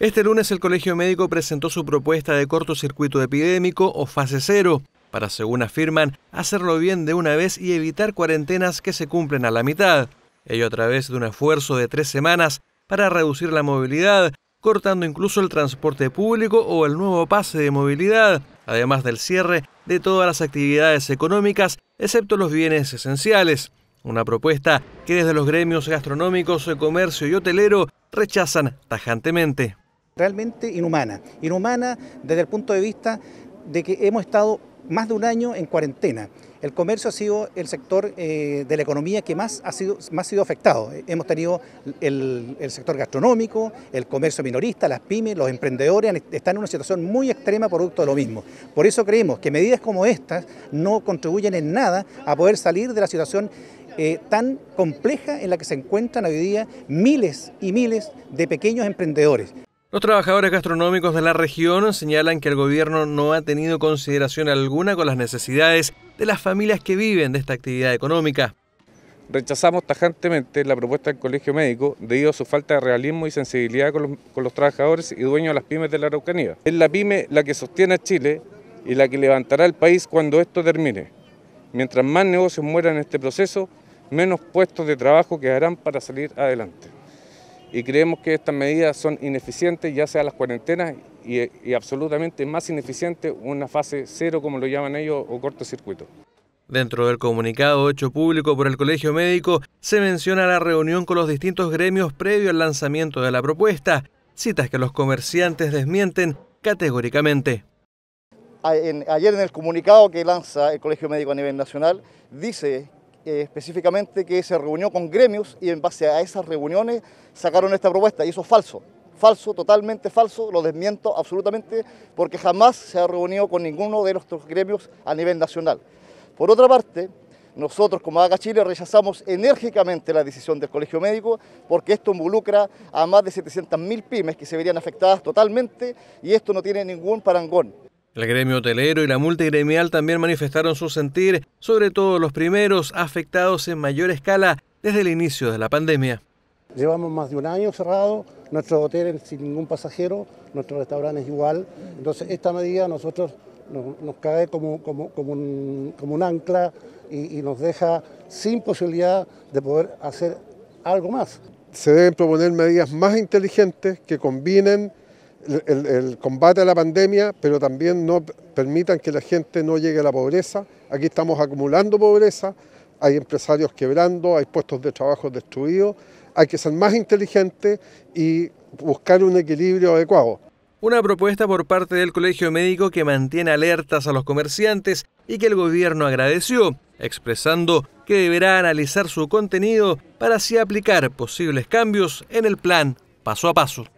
Este lunes el Colegio Médico presentó su propuesta de cortocircuito epidémico o fase cero, para, según afirman, hacerlo bien de una vez y evitar cuarentenas que se cumplen a la mitad. Ello a través de un esfuerzo de tres semanas para reducir la movilidad, cortando incluso el transporte público o el nuevo pase de movilidad, además del cierre de todas las actividades económicas excepto los bienes esenciales. Una propuesta que desde los gremios gastronómicos, comercio y hotelero rechazan tajantemente realmente inhumana. Inhumana desde el punto de vista de que hemos estado más de un año en cuarentena. El comercio ha sido el sector eh, de la economía que más ha sido, más ha sido afectado. Hemos tenido el, sector gastronómico, el comercio minorista, las pymes, los emprendedores están en una situación muy extrema producto de lo mismo. Por eso creemos que medidas como estas no contribuyen en nada a poder salir de la situación eh, tan compleja en la que se encuentran hoy día miles y miles de pequeños emprendedores. Los trabajadores gastronómicos de la región señalan que el gobierno no ha tenido consideración alguna con las necesidades de las familias que viven de esta actividad económica. Rechazamos tajantemente la propuesta del Colegio Médico debido a su falta de realismo y sensibilidad con los, trabajadores y dueños de las pymes de la Araucanía. Es la pyme la que sostiene a Chile y la que levantará el país cuando esto termine. Mientras más negocios mueran en este proceso, menos puestos de trabajo quedarán para salir adelante y creemos que estas medidas son ineficientes, ya sea las cuarentenas y, absolutamente más ineficiente una fase cero, como lo llaman ellos, o cortocircuito. Dentro del comunicado hecho público por el Colegio Médico, se menciona la reunión con los distintos gremios previo al lanzamiento de la propuesta, citas que los comerciantes desmienten categóricamente. Ayer en el comunicado que lanza el Colegio Médico a nivel nacional, dice eh, específicamente que se reunió con gremios y en base a esas reuniones sacaron esta propuesta y eso es falso. Falso, totalmente falso, lo desmiento absolutamente porque jamás se ha reunido con ninguno de nuestros gremios a nivel nacional. Por otra parte, nosotros como Haga Chile rechazamos enérgicamente la decisión del Colegio Médico porque esto involucra a más de 700.000 pymes que se verían afectadas totalmente y esto no tiene ningún parangón. El gremio hotelero y la multigremial también manifestaron su sentir, sobre todo los primeros afectados en mayor escala desde el inicio de la pandemia. Llevamos más de un año cerrado, nuestros hoteles sin ningún pasajero, nuestros restaurantes igual. Entonces, esta medida a nosotros nos, cae como, como, como, un, ancla y, y nos deja sin posibilidad de poder hacer algo más. Se deben proponer medidas más inteligentes que combinen el, combate a la pandemia, pero también no permitan que la gente no llegue a la pobreza. Aquí estamos acumulando pobreza, hay empresarios quebrando, hay puestos de trabajo destruidos, hay que ser más inteligentes y buscar un equilibrio adecuado. Una propuesta por parte del Colegio Médico que mantiene alertas a los comerciantes y que el gobierno agradeció, expresando que deberá analizar su contenido para así aplicar posibles cambios en el plan paso a paso.